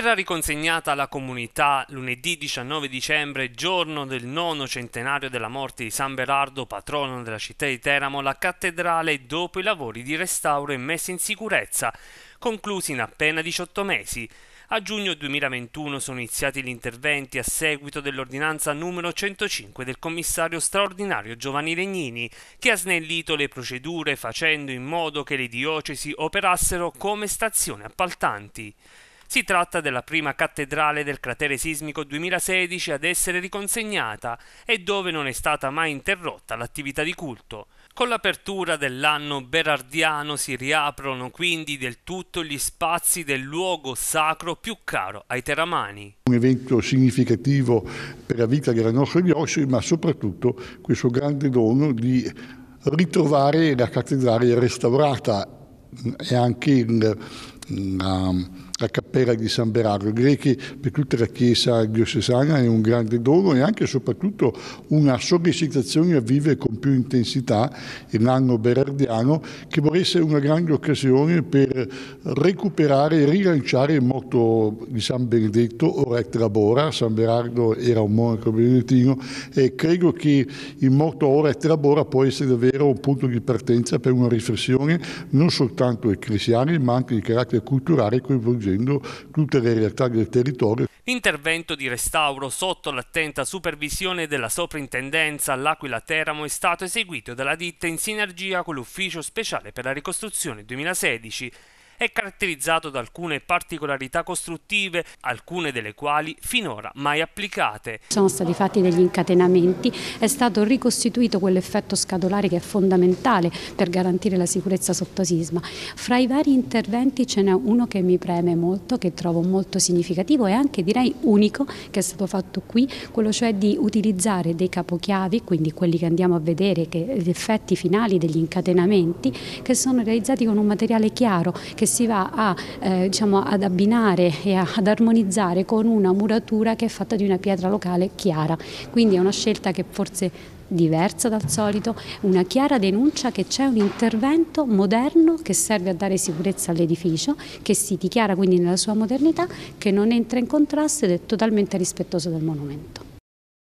verrà riconsegnata alla comunità lunedì 19 dicembre, giorno del nono centenario della morte di San Berardo, patrono della città di Teramo, la cattedrale dopo i lavori di restauro e messa in sicurezza, conclusi in appena 18 mesi. A giugno 2021 sono iniziati gli interventi a seguito dell'ordinanza numero 105 del commissario straordinario Giovanni Legnini, che ha snellito le procedure facendo in modo che le diocesi operassero come stazioni appaltanti. Si tratta della prima cattedrale del cratere sismico 2016 ad essere riconsegnata e dove non è stata mai interrotta l'attività di culto. Con l'apertura dell'anno berardiano si riaprono quindi del tutto gli spazi del luogo sacro più caro ai teramani. Un evento significativo per la vita della nostra diocesi, ma soprattutto questo grande dono di ritrovare la cattedrale restaurata e anche la la cappella di San Berardo. I grechi per tutta la Chiesa diocesana è un grande dono e anche e soprattutto una sollecitazione a vivere con più intensità l'anno berardiano che vorrei essere una grande occasione per recuperare e rilanciare il motto di San Benedetto, ora et labora, San Berardo era un monaco benedettino e credo che il motto ora et labora può essere davvero un punto di partenza per una riflessione non soltanto ecclesiale ma anche di carattere culturale coinvolgente coinvolgendo tutte le realtà del territorio. L'intervento di restauro sotto l'attenta supervisione della soprintendenza all'Aquila Teramo è stato eseguito dalla ditta in sinergia con l'Ufficio Speciale per la Ricostruzione 2016 è caratterizzato da alcune particolarità costruttive, alcune delle quali finora mai applicate. Sono stati fatti degli incatenamenti, è stato ricostituito quell'effetto scatolare che è fondamentale per garantire la sicurezza sotto sisma. Fra i vari interventi ce n'è uno che mi preme molto, che trovo molto significativo e anche direi unico che è stato fatto qui, quello cioè di utilizzare dei capochiavi, quindi quelli che andiamo a vedere, che, gli effetti finali degli incatenamenti, che sono realizzati con un materiale chiaro che che si va a, eh, diciamo, ad abbinare e ad armonizzare con una muratura che è fatta di una pietra locale chiara. Quindi è una scelta che forse diversa dal solito, una chiara denuncia che c'è un intervento moderno che serve a dare sicurezza all'edificio, che si dichiara quindi nella sua modernità, che non entra in contrasto ed è totalmente rispettoso del monumento.